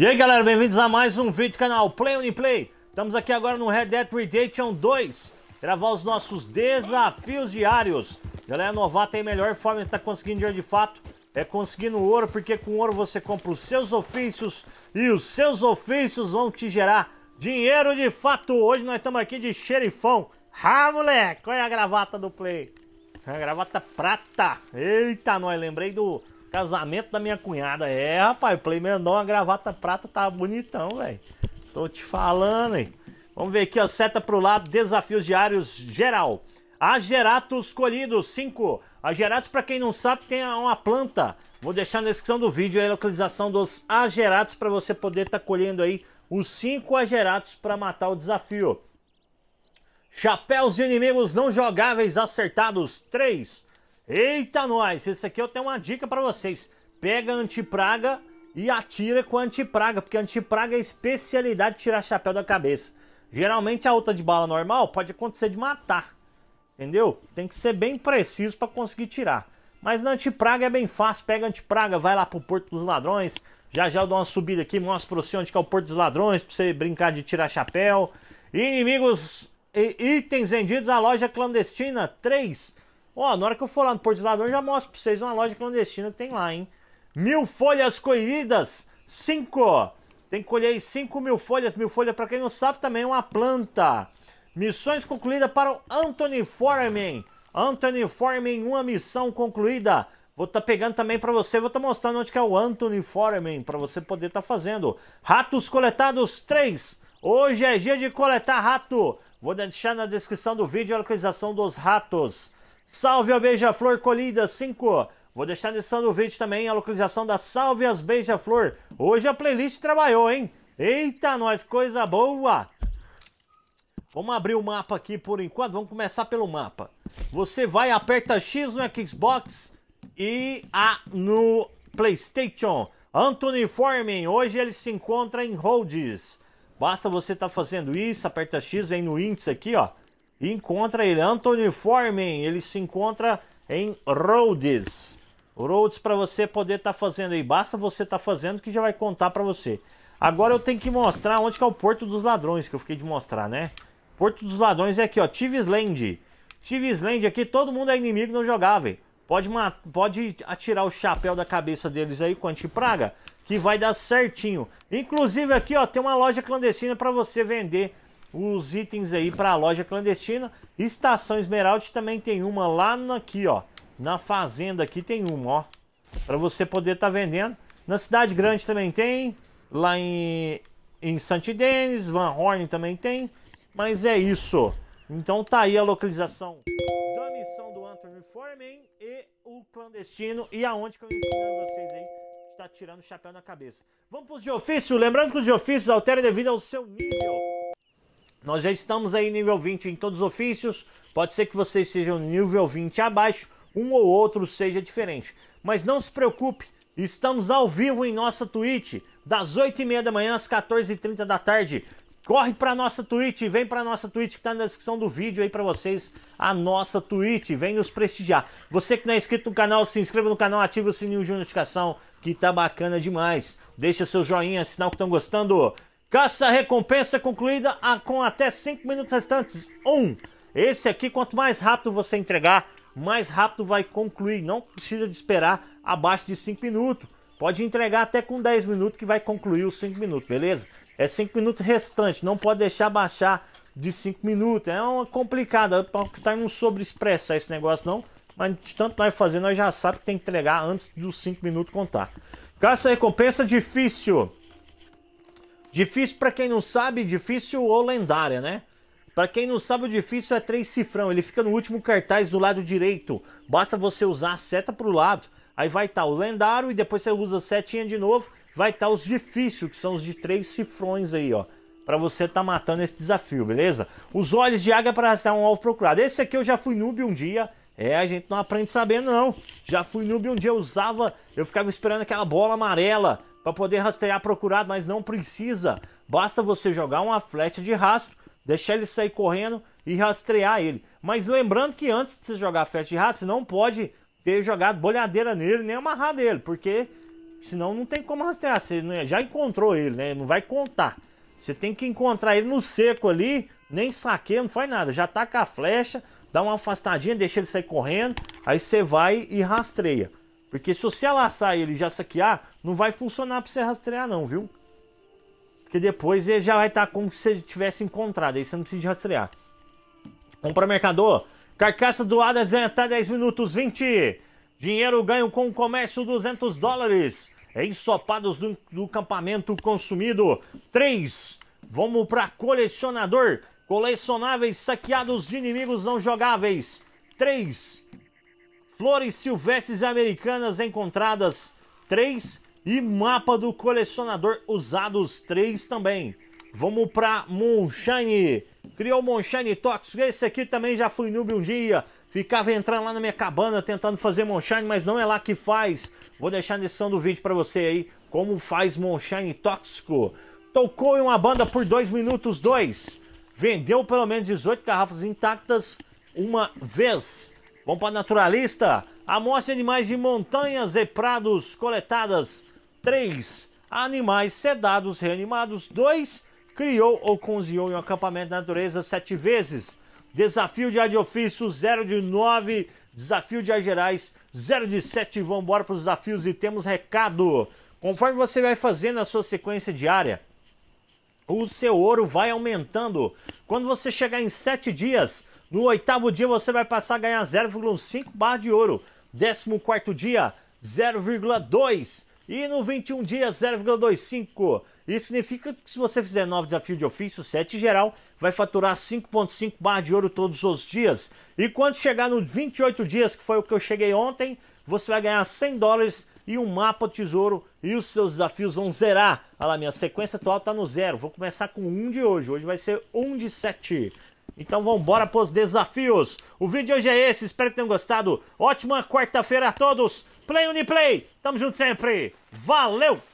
E aí galera, bem-vindos a mais um vídeo do canal Play Uniplay. Estamos aqui agora no Red Dead Redemption 2, gravar os nossos desafios diários. Galera novata a melhor forma de estar tá conseguindo dinheiro de fato é conseguindo ouro, porque com ouro você compra os seus ofícios e os seus ofícios vão te gerar Dinheiro de fato, hoje nós estamos aqui de xerifão. Ah, moleque, olha a gravata do Play. É a gravata prata. Eita, nós lembrei do casamento da minha cunhada. É, rapaz, Play mandou uma gravata prata, tá bonitão, velho. Tô te falando, hein. Vamos ver aqui, ó, seta pro lado, desafios diários geral. A Geratos colhidos, 5. A Geratos, para quem não sabe, tem uma planta. Vou deixar na descrição do vídeo a localização dos ageratos para você poder estar tá colhendo aí os cinco agerados para matar o desafio. Chapéus de inimigos não jogáveis acertados, 3. Eita nós, esse aqui eu tenho uma dica para vocês. Pega antipraga e atira com antipraga, porque antipraga é especialidade de tirar chapéu da cabeça. Geralmente a outra de bala normal pode acontecer de matar, entendeu? Tem que ser bem preciso para conseguir tirar. Mas na antipraga é bem fácil, pega antipraga, vai lá pro Porto dos Ladrões, já já eu dou uma subida aqui, mostro pra você onde que é o Porto dos Ladrões, pra você brincar de tirar chapéu. Inimigos e itens vendidos à loja clandestina 3. Ó, na hora que eu for lá no Porto dos Ladrões, já mostro pra vocês uma loja clandestina que tem lá, hein? Mil folhas colhidas, 5. Tem que colher 5 mil folhas. Mil folhas, pra quem não sabe, também é uma planta. Missões concluídas para o Anthony Foreman. Anthony Foreman, uma missão concluída. Vou estar tá pegando também para você, vou estar tá mostrando onde que é o Anthony Foreman para você poder estar tá fazendo. Ratos coletados 3. Hoje é dia de coletar rato. Vou deixar na descrição do vídeo a localização dos ratos. Salve a beija-flor colhida 5. Vou deixar na descrição do vídeo também a localização das as beija-flor. Hoje a playlist trabalhou, hein? Eita, nós coisa boa. Vamos abrir o mapa aqui por enquanto. Vamos começar pelo mapa. Você vai aperta X no Xbox e a no PlayStation, Anthony Forman, hoje ele se encontra em Rhodes. Basta você estar tá fazendo isso, aperta X, vem no índice aqui, ó. E encontra ele, Anthony Forman, ele se encontra em Rhodes. Rhodes para você poder estar tá fazendo aí, basta você estar tá fazendo que já vai contar para você. Agora eu tenho que mostrar onde que é o Porto dos Ladrões, que eu fiquei de mostrar, né? Porto dos Ladrões é aqui, ó, Tivisland. Tivisland aqui, todo mundo é inimigo, não jogava velho. Pode, pode atirar o chapéu da cabeça deles aí com antipraga, que vai dar certinho. Inclusive aqui, ó, tem uma loja clandestina para você vender os itens aí para a loja clandestina. Estação Esmeralda também tem uma lá aqui, ó. Na fazenda aqui tem uma, ó. Para você poder estar tá vendendo. Na cidade grande também tem. Lá em, em St. Denis, Van Horn também tem. Mas é isso. Então tá aí a localização da missão do Antwerp Reforming o clandestino e aonde que eu ensino vocês aí está tirando o chapéu na cabeça. Vamos para os de ofício. Lembrando que os de ofícios alteram devido ao seu nível. Nós já estamos aí nível 20 em todos os ofícios. Pode ser que vocês sejam nível 20 abaixo, um ou outro seja diferente. Mas não se preocupe, estamos ao vivo em nossa Twitch, das 8h30 da manhã às 14h30 da tarde. Corre para nossa Twitch, vem para nossa Twitch que tá na descrição do vídeo aí para vocês, a nossa Twitch, vem nos prestigiar. Você que não é inscrito no canal, se inscreva no canal, ative o sininho de notificação, que tá bacana demais. Deixa seu joinha, sinal que estão gostando. Caça recompensa concluída a, com até 5 minutos restantes. 1. Um, esse aqui, quanto mais rápido você entregar, mais rápido vai concluir, não precisa de esperar abaixo de 5 minutos. Pode entregar até com 10 minutos que vai concluir os 5 minutos, beleza? É 5 minutos restante, não pode deixar baixar de 5 minutos. É uma complicada, o Palkstein não sobre expressar esse negócio não, mas de tanto nós fazer, nós já sabemos que tem que entregar antes dos 5 minutos contar. Caça recompensa difícil. Difícil para quem não sabe, difícil ou lendária, né? Para quem não sabe, o difícil é três cifrão. Ele fica no último cartaz do lado direito. Basta você usar a seta para o lado Aí vai estar tá o lendário e depois você usa setinha de novo. Vai estar tá os difíceis, que são os de três cifrões aí, ó. Pra você estar tá matando esse desafio, beleza? Os olhos de águia é para arrastar um alvo procurado. Esse aqui eu já fui noob um dia. É, a gente não aprende sabendo, não. Já fui noob um dia, eu usava... Eu ficava esperando aquela bola amarela para poder rastrear procurado, mas não precisa. Basta você jogar uma flecha de rastro, deixar ele sair correndo e rastrear ele. Mas lembrando que antes de você jogar a flecha de rastro, você não pode ter jogado bolhadeira nele, nem amarrado ele, porque senão não tem como rastrear. Você é- já encontrou ele, né? Não vai contar. Você tem que encontrar ele no seco ali, nem saqueia, não faz nada. Já taca a flecha, dá uma afastadinha, deixa ele sair correndo, aí você vai e rastreia. Porque se você alaçar ele e já saquear, não vai funcionar pra você rastrear não, viu? Porque depois ele já vai estar tá como se você tivesse encontrado, aí você não precisa rastrear. Compra mercador, Carcaça doada até 10 minutos 20. Dinheiro ganho com o comércio 200 dólares. Ensopados do, do campamento consumido 3. Vamos para colecionador. Colecionáveis saqueados de inimigos não jogáveis 3. Flores silvestres americanas encontradas 3. E mapa do colecionador usados 3 também. Vamos para Moonshine criou o Monshine Tóxico. Esse aqui também já fui noob um dia. Ficava entrando lá na minha cabana tentando fazer Monshine, mas não é lá que faz. Vou deixar na descrição do vídeo para você aí como faz Monshine Tóxico. Tocou em uma banda por 2 minutos 2. Vendeu pelo menos 18 garrafas intactas uma vez. Vamos para Naturalista. Amostra animais de montanhas e prados coletadas. 3. Animais sedados reanimados. 2 criou ou cozinhou em um acampamento da natureza sete vezes. Desafio de ar de ofício, 0 de 9. Desafio de ar gerais, 0 de 7. Vamos embora para os desafios e temos recado. Conforme você vai fazendo a sua sequência diária, o seu ouro vai aumentando. Quando você chegar em 7 dias, no oitavo dia você vai passar a ganhar 0,5 barra de ouro. Décimo quarto dia, 0,2. E no 21 dia, 0,25. Isso significa que se você fizer 9 desafios de ofício, 7 geral, vai faturar 5.5 barras de ouro todos os dias. E quando chegar nos 28 dias, que foi o que eu cheguei ontem, você vai ganhar 100 dólares e um mapa tesouro e os seus desafios vão zerar. Olha lá, minha sequência atual está no zero. Vou começar com 1 um de hoje. Hoje vai ser 1 um de 7. Então vamos embora para os desafios. O vídeo de hoje é esse, espero que tenham gostado. Ótima quarta-feira a todos. Play Uniplay, tamo junto sempre. Valeu!